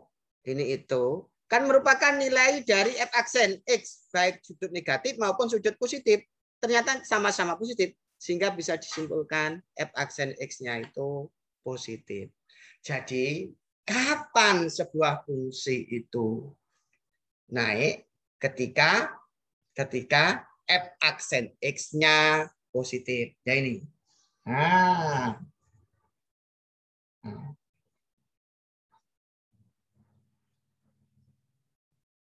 B: ini itu kan merupakan nilai dari f aksen x baik sudut negatif maupun sudut positif. Ternyata sama-sama positif sehingga bisa disimpulkan f aksen x-nya itu positif. Jadi kapan sebuah fungsi itu naik ketika ketika F aksen X-nya positif. Ya ini. Nah. Nah.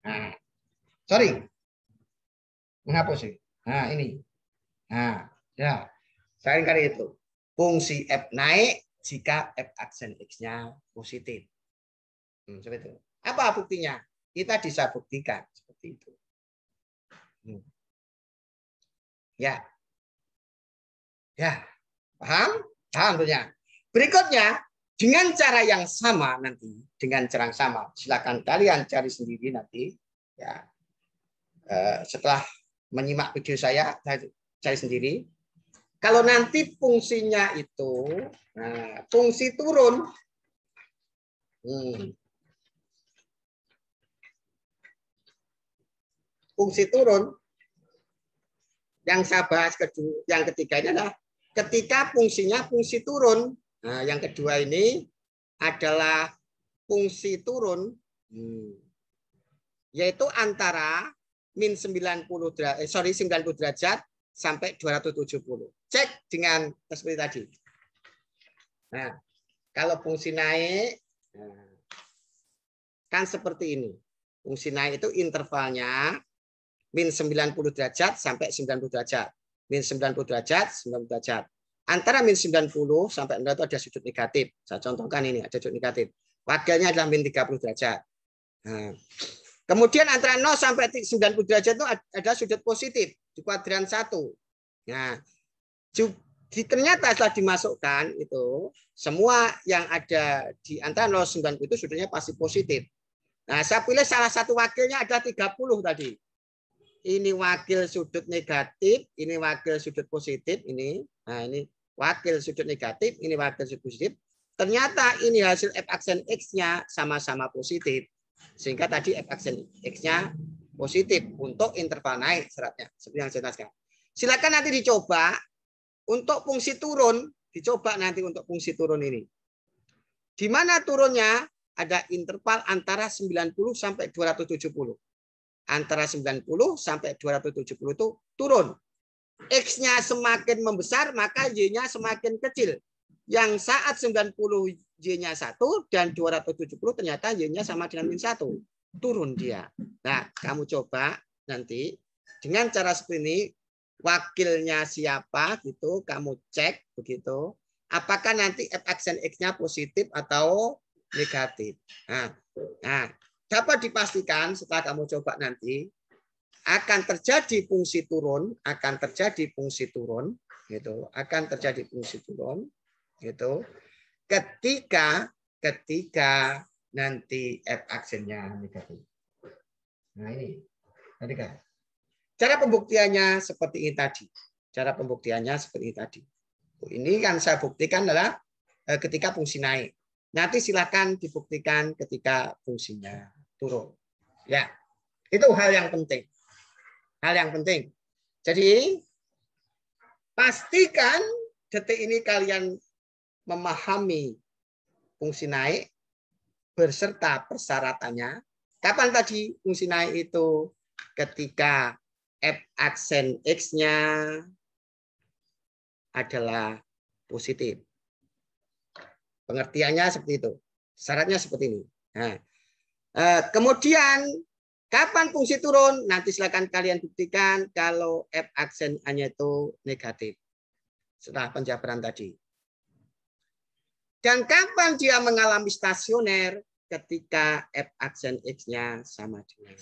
A: nah. Sorry.
B: Menghapus sih. Nah, ini. Nah, ya. Saya kali itu. Fungsi F naik jika F aksen X-nya positif. Hmm, seperti itu. Apa buktinya? Kita bisa buktikan seperti itu.
A: Hmm. Ya. Ya.
B: Paham? Paham tentunya. Berikutnya, dengan cara yang sama nanti, dengan cara yang sama, silakan kalian cari sendiri nanti. Ya. Eh, setelah menyimak video saya, saya cari sendiri. Kalau nanti fungsinya itu, nah, fungsi turun, hmm, fungsi turun yang saya bahas kedua, yang ketiga adalah ketika fungsinya fungsi turun. Nah, yang kedua ini adalah fungsi turun, hmm, yaitu antara min 90 derajat, eh, sorry 90 derajat sampai 270. Cek dengan seperti tadi. Nah, kalau fungsi naik, nah, kan seperti ini. Fungsi naik itu intervalnya min 90 derajat sampai 90 derajat. Min 90 derajat, 90 derajat. Antara min 90 sampai 90 itu ada sudut negatif. Saya contohkan ini, ada sudut negatif. Wakilnya adalah min 30 derajat. Nah. Kemudian antara 0 sampai 90 derajat itu ada sudut positif di kuadran 1. Nah, di, ternyata setelah dimasukkan itu semua yang ada di antara 0 90 itu sudutnya pasti positif. Nah, saya pilih salah satu wakilnya adalah 30 tadi ini wakil sudut negatif, ini wakil sudut positif, ini. Nah, ini wakil sudut negatif, ini wakil sudut positif. Ternyata ini hasil f aksen x-nya sama-sama positif. Sehingga tadi f aksen x-nya positif untuk interval naik seratnya. Seperti yang saya jelaskan. Silakan nanti dicoba untuk fungsi turun, dicoba nanti untuk fungsi turun ini. Di mana turunnya? Ada interval antara 90 sampai 270 antara 90 sampai 270 itu turun. X-nya semakin membesar, maka Y-nya semakin kecil. Yang saat 90 Y-nya 1 dan 270 ternyata Y-nya sama dengan min 1. Turun dia. Nah, kamu coba nanti dengan cara seperti ini, wakilnya siapa gitu, kamu cek begitu. Apakah nanti F dan X-nya positif atau negatif. Nah, nah dapat dipastikan setelah kamu coba nanti akan terjadi fungsi turun, akan terjadi fungsi turun, gitu, akan terjadi fungsi turun, gitu. Ketika ketika nanti f aksennya negatif. Nah ini tadi kan. Cara pembuktiannya seperti ini tadi. Cara pembuktiannya seperti ini tadi. Ini kan saya buktikan adalah eh, ketika fungsi naik. Nanti silakan dibuktikan ketika fungsinya turun. Ya, itu hal yang penting. Hal yang penting. Jadi pastikan detik ini kalian memahami fungsi naik berserta persyaratannya. Kapan tadi fungsi naik itu? Ketika f aksen x-nya adalah positif. Pengertiannya seperti itu. Syaratnya seperti ini. Nah, Eh, kemudian kapan fungsi turun? Nanti silakan kalian buktikan kalau f aksen hanya itu negatif setelah penjabaran tadi. Dan kapan dia mengalami stasioner? Ketika f aksen x-nya sama dengan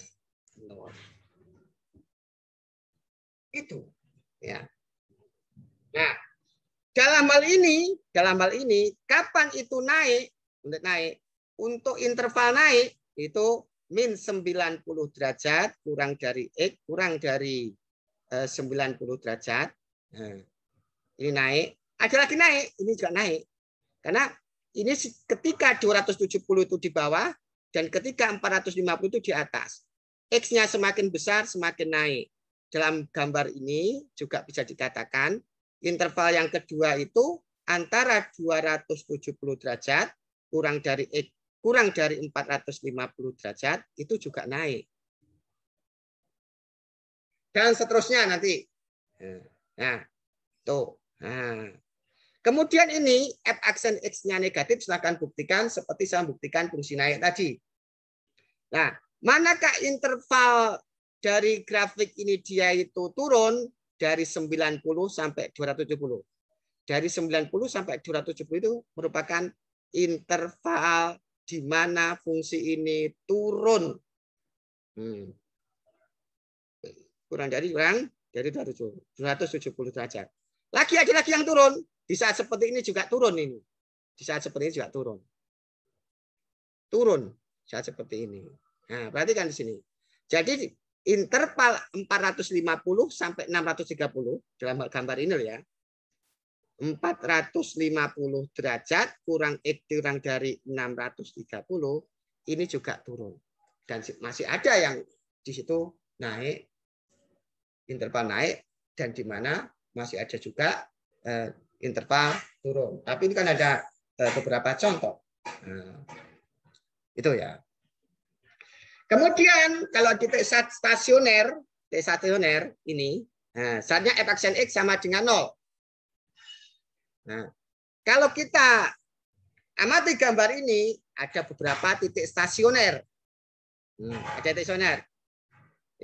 B: nol. Itu, ya. Nah, dalam hal ini, dalam hal ini, kapan itu naik? Untuk naik, untuk interval naik itu min 90 derajat kurang dari X kurang dari 90 eh, derajat. Nah, ini naik. Ada lagi naik, ini juga naik. Karena ini ketika 270 itu di bawah dan ketika 450 itu di atas. X-nya semakin besar, semakin naik. Dalam gambar ini juga bisa dikatakan interval yang kedua itu antara 270 derajat kurang dari X kurang dari 450 derajat itu juga naik. Dan seterusnya nanti. Nah, tuh. Nah. Kemudian ini f aksen x-nya negatif silahkan buktikan seperti saya buktikan fungsi naik tadi. Nah, manakah interval dari grafik ini dia itu turun dari 90 sampai 270. Dari 90 sampai 270 itu merupakan interval di mana fungsi ini turun. Hmm. Kurang dari kurang dari 270 derajat. Lagi ada lagi yang turun. Di saat seperti ini juga turun ini. Di saat seperti ini juga turun. Turun saat seperti ini. Nah, perhatikan di sini. Jadi interval 450 sampai 630 dalam gambar ini ya. 450 derajat kurang eh, kurang dari 630 ini juga turun. Dan masih ada yang di situ naik interval naik dan di mana masih ada juga eh, interval turun. Tapi ini kan ada eh, beberapa contoh. Nah, itu ya. Kemudian kalau di stasioner, stasioner ini, nah, saatnya f x sama dengan 0. Nah, kalau kita amati gambar ini, ada beberapa titik stasioner. Hmm, ada titik stasioner.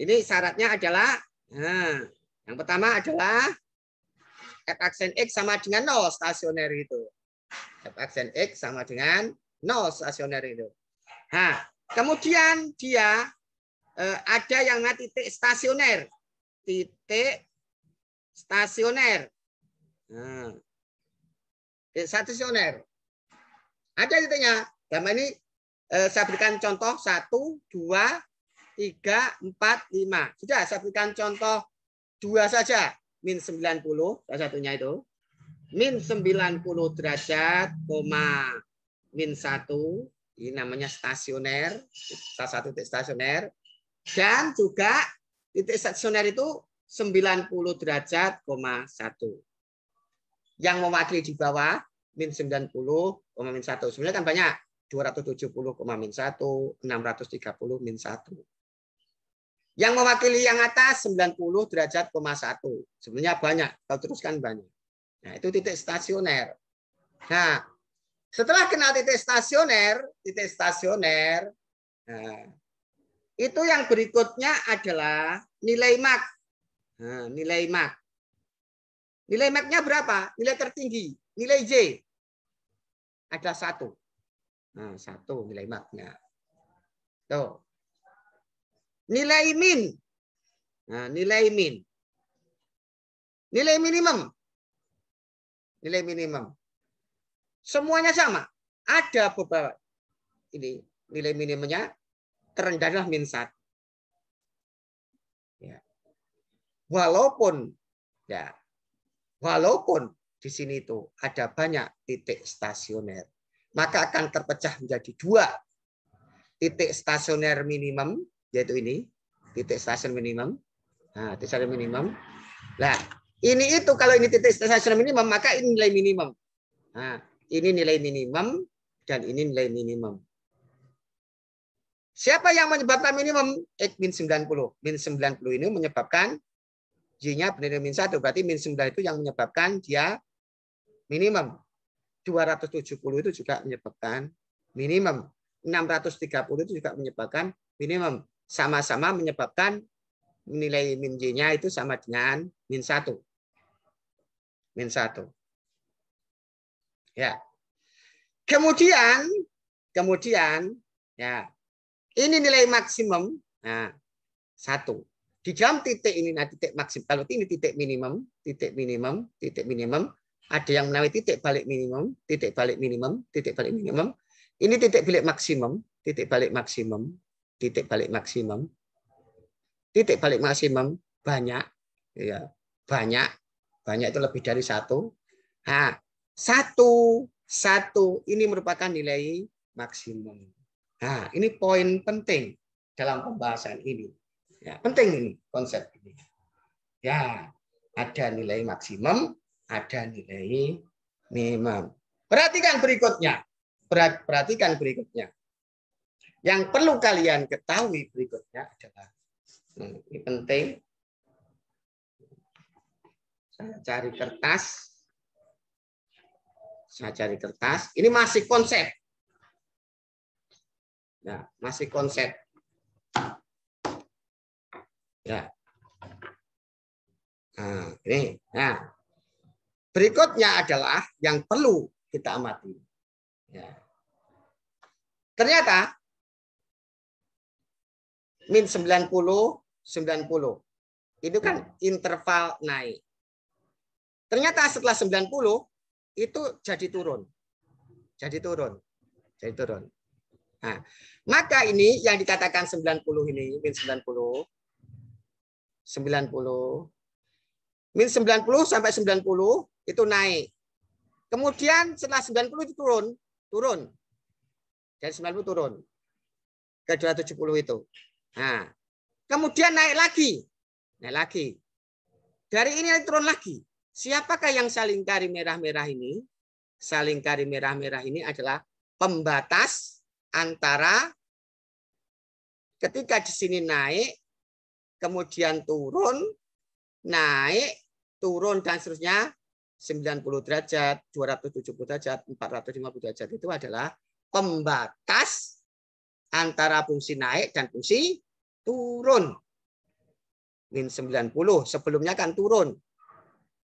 B: Ini syaratnya adalah, nah, yang pertama adalah f aksen x sama dengan 0 stasioner itu. f aksen x sama dengan 0 stasioner itu. Nah, kemudian dia eh, ada yang namanya titik stasioner. Titik stasioner. Nah, Eh, stasioner. Ada ditanya. Dalam ini eh, saya berikan contoh satu, dua, tiga, empat, lima. Sudah, saya berikan contoh dua saja. Min 90, salah satunya itu. Min puluh derajat, koma min satu. Ini namanya stasioner. Salah satu titik stasioner. Dan juga titik stasioner itu 90 derajat, koma 1 yang mewakili di bawah min 90, min 1. Sebenarnya kan banyak. 270, min 1, 630, min 1. Yang mewakili yang atas 90 derajat, 1. Sebenarnya banyak. Kalau teruskan banyak. Nah, itu titik stasioner. Nah, setelah kenal titik stasioner, titik stasioner, nah, itu yang berikutnya adalah nilai mak. Nah, nilai mak. Nilai MAC-nya berapa? Nilai tertinggi. Nilai J adalah satu. Nah, satu nilai MAC-nya. Tuh. Nilai min. Nah, nilai min. Nilai minimum. Nilai minimum. Semuanya sama. Ada beberapa ini nilai minimumnya terendahlah minus min satu. Ya. Walaupun ya, Walaupun di sini itu ada banyak titik stasioner, maka akan terpecah menjadi dua. Titik stasioner minimum, yaitu ini, titik stasioner minimum. Nah, titik stasioner minimum. Nah, ini itu kalau ini titik stasioner minimum, maka ini nilai minimum. Nah, ini nilai minimum dan ini nilai minimum. Siapa yang menyebabkan minimum? x min 90. Min 90 ini menyebabkan Y-nya benar min 1. Berarti min 9 itu yang menyebabkan dia minimum. 270 itu juga menyebabkan minimum. 630 itu juga menyebabkan minimum. Sama-sama menyebabkan nilai min Y-nya itu sama dengan min 1. Min 1. Ya. Kemudian, kemudian, ya, ini nilai maksimum. Nah, satu di dalam titik ini nah titik maksimum kalau ini titik minimum titik minimum titik minimum ada yang menawi titik balik minimum titik balik minimum titik balik minimum ini titik balik maksimum titik balik maksimum titik balik maksimum titik balik maksimum banyak ya banyak banyak itu lebih dari satu nah satu satu ini merupakan nilai maksimum nah ini poin penting dalam pembahasan ini Ya, penting ini konsep ini. Ya, ada nilai maksimum, ada nilai minimum. Perhatikan berikutnya. Perhatikan berikutnya. Yang perlu kalian ketahui berikutnya adalah hmm, ini penting. Saya cari kertas.
A: Saya cari kertas. Ini masih konsep. Nah, masih konsep. Ya.
B: Nah, ini. Nah, berikutnya adalah yang perlu kita amati. Ya. Ternyata min 90 90 itu kan hmm. interval naik. Ternyata setelah 90 itu jadi turun. Jadi turun. Jadi turun. Nah, maka ini yang dikatakan 90 ini min 90 90. Min 90 sampai 90 itu naik. Kemudian setelah 90 itu turun, turun. Dari 90 turun ke 270 itu. Nah, kemudian naik lagi. Naik lagi. Dari ini turun lagi. Siapakah yang saling kari merah-merah ini? saling kari merah-merah ini adalah pembatas antara ketika di sini naik kemudian turun, naik, turun, dan seterusnya 90 derajat, 270 derajat, 450 derajat itu adalah pembatas antara fungsi naik dan fungsi turun. Min 90, sebelumnya kan turun.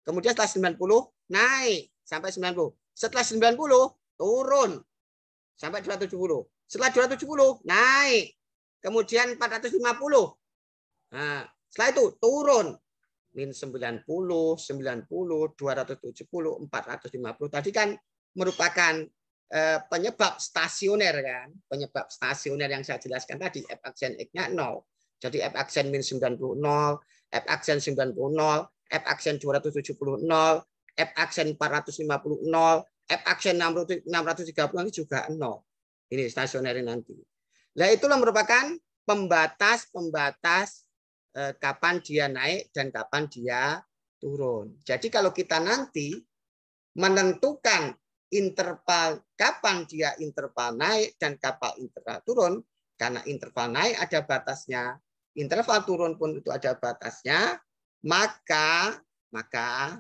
B: Kemudian setelah 90, naik sampai 90. Setelah 90, turun sampai 270. Setelah 270, naik. Kemudian 450, Nah, setelah itu turun min 90, 90, 270, 450 tadi kan merupakan eh, penyebab stasioner kan, penyebab stasioner yang saya jelaskan tadi f aksen x-nya 0. Jadi f aksen min 90 0, f aksen 90 0, f aksen 270 0, f aksen 450 0, f aksen 630 ini juga 0. Ini stasioner nanti. Nah, itulah merupakan pembatas-pembatas Eh, kapan dia naik dan kapan dia turun. Jadi kalau kita nanti menentukan interval kapan dia interval naik dan kapan interval turun, karena interval naik ada batasnya, interval turun pun itu ada batasnya, maka maka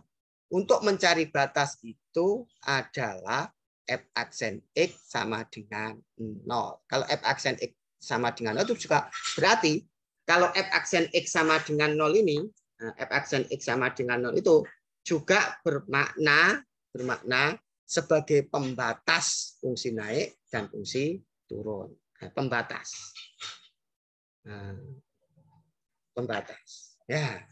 B: untuk mencari batas itu adalah f aksen x sama dengan 0. Kalau f aksen x sama dengan 0 itu juga berarti kalau f aksen x sama dengan 0 ini, f nah, aksen x sama dengan 0 itu juga bermakna bermakna sebagai pembatas fungsi naik dan fungsi turun. Nah, pembatas. Nah, pembatas. Ya.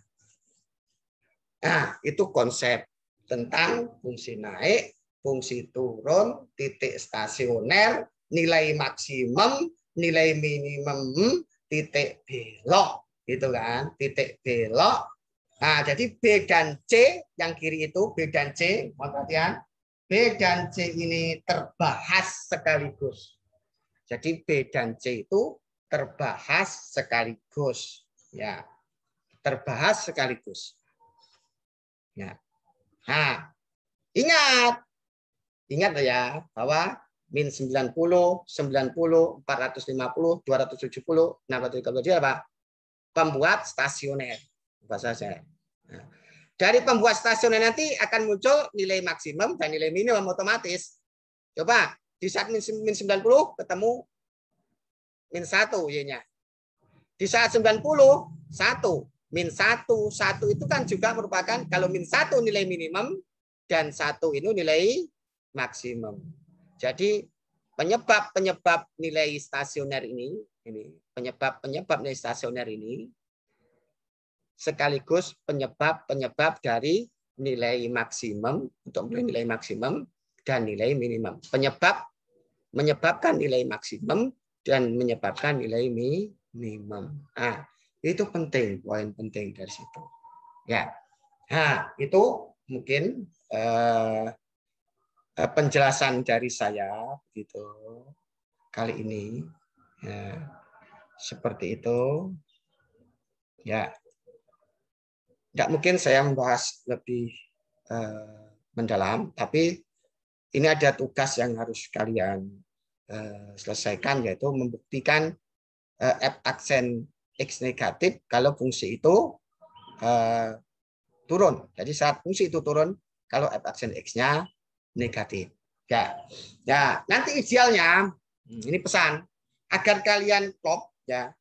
B: Nah, itu konsep tentang fungsi naik, fungsi turun, titik stasioner, nilai maksimum, nilai minimum, titik belok gitu kan titik belok nah jadi B dan C yang kiri itu B dan C perhatian B dan C ini terbahas sekaligus jadi B dan C itu terbahas sekaligus ya terbahas sekaligus ya nah ingat ingat ya bahwa min 90, 90, 450, 270, 630 dia apa? Pembuat stasioner bahasa saya. Nah, dari pembuat stasioner nanti akan muncul nilai maksimum dan nilai minimum otomatis. Coba di saat min 90 ketemu min 1 Y-nya. Di saat 90 1 min 1 1 itu kan juga merupakan kalau min 1 nilai minimum dan 1 itu nilai maksimum. Jadi penyebab-penyebab nilai stasioner ini, ini penyebab-penyebab nilai stasioner ini sekaligus penyebab-penyebab dari nilai maksimum untuk hmm. nilai maksimum dan nilai minimum. Penyebab menyebabkan nilai maksimum dan menyebabkan nilai minimum. Ah, itu penting, poin penting dari situ. Ya. Nah, itu mungkin eh, Eh, penjelasan dari saya begitu kali ini ya, seperti itu ya tidak mungkin saya membahas lebih eh, mendalam tapi ini ada tugas yang harus kalian eh, selesaikan yaitu membuktikan eh, f aksen x negatif kalau fungsi itu eh, turun jadi saat fungsi itu turun kalau f aksen x-nya negatif. Ya. Ya, nanti idealnya hmm, ini pesan agar kalian klop ya,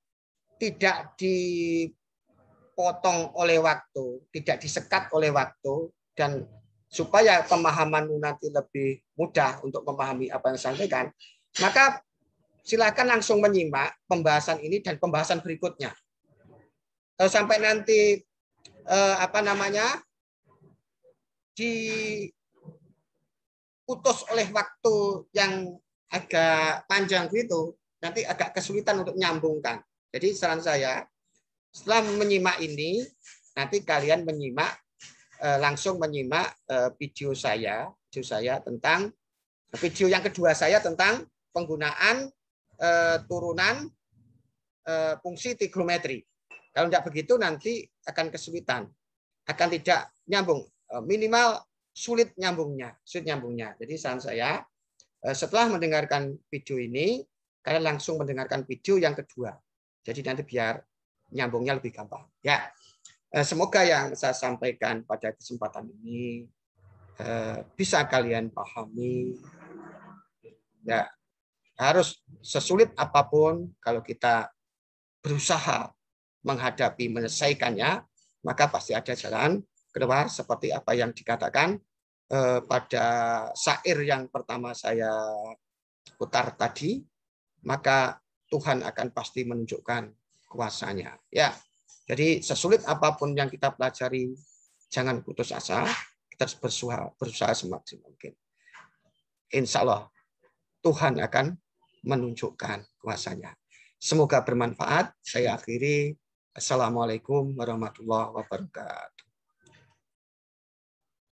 B: tidak dipotong oleh waktu, tidak disekat oleh waktu dan supaya pemahamanmu nanti lebih mudah untuk memahami apa yang sampaikan maka silakan langsung menyimak pembahasan ini dan pembahasan berikutnya. Eh, sampai nanti eh, apa namanya di putus oleh waktu yang agak panjang gitu, nanti agak kesulitan untuk nyambungkan. Jadi saran saya, setelah menyimak ini, nanti kalian menyimak eh, langsung menyimak eh, video saya, video saya tentang video yang kedua saya tentang penggunaan eh, turunan fungsi trigonometri. Kalau tidak begitu nanti akan kesulitan, akan tidak nyambung. Minimal sulit nyambungnya, sulit nyambungnya. Jadi saran saya eh, setelah mendengarkan video ini, kalian langsung mendengarkan video yang kedua. Jadi nanti biar nyambungnya lebih gampang. Ya, eh, semoga yang saya sampaikan pada kesempatan ini eh, bisa kalian pahami. Ya, harus sesulit apapun kalau kita berusaha menghadapi menyelesaikannya, maka pasti ada jalan keluar seperti apa yang dikatakan eh, pada syair yang pertama saya putar tadi, maka Tuhan akan pasti menunjukkan kuasanya. Ya, jadi sesulit apapun yang kita pelajari, jangan putus asa, kita harus berusaha, berusaha semaksimal mungkin. Insya Allah Tuhan akan menunjukkan kuasanya. Semoga bermanfaat. Saya akhiri. Assalamualaikum warahmatullahi wabarakatuh.